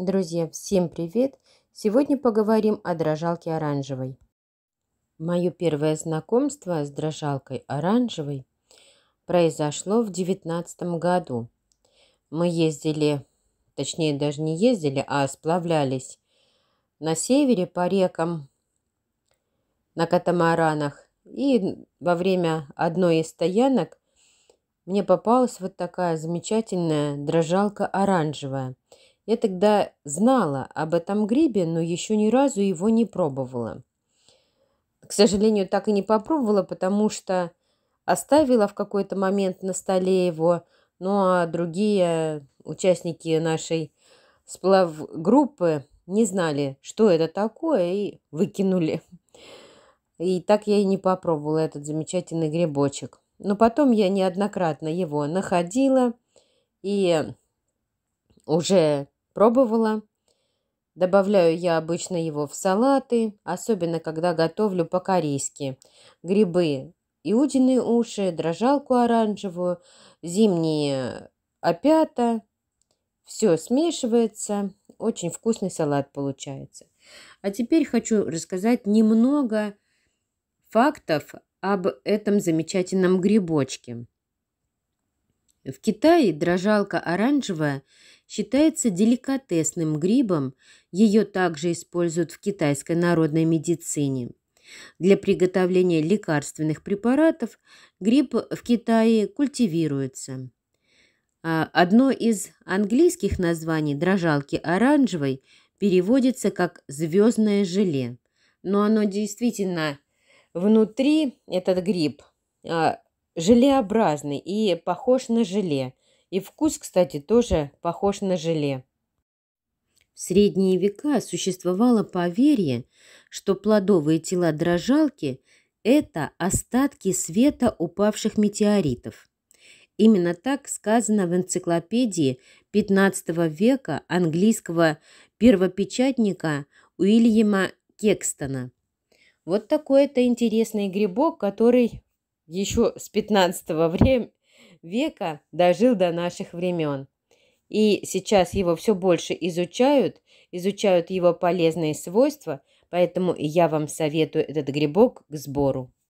Друзья, всем привет! Сегодня поговорим о дрожалке оранжевой. Мое первое знакомство с дрожалкой оранжевой произошло в девятнадцатом году. Мы ездили, точнее даже не ездили, а сплавлялись на севере по рекам на катамаранах. И во время одной из стоянок мне попалась вот такая замечательная дрожалка оранжевая – я тогда знала об этом грибе, но еще ни разу его не пробовала. К сожалению, так и не попробовала, потому что оставила в какой-то момент на столе его, ну а другие участники нашей сплав-группы не знали, что это такое, и выкинули. И так я и не попробовала этот замечательный грибочек. Но потом я неоднократно его находила и уже пробовала. Добавляю я обычно его в салаты, особенно когда готовлю по-корейски. Грибы, иудины уши, дрожалку оранжевую, зимние опята. Все смешивается, очень вкусный салат получается. А теперь хочу рассказать немного фактов об этом замечательном грибочке. В Китае дрожалка оранжевая считается деликатесным грибом, ее также используют в китайской народной медицине. Для приготовления лекарственных препаратов гриб в Китае культивируется. А одно из английских названий дрожалки оранжевой переводится как «звездное желе», но оно действительно внутри, этот гриб, а, желеобразный и похож на желе. И вкус, кстати, тоже похож на желе. В средние века существовало поверье, что плодовые тела дрожалки – это остатки света упавших метеоритов. Именно так сказано в энциклопедии XV века английского первопечатника Уильяма Кекстона. Вот такой это интересный грибок, который еще с 15 века дожил до наших времен. И сейчас его все больше изучают, изучают его полезные свойства, поэтому я вам советую этот грибок к сбору.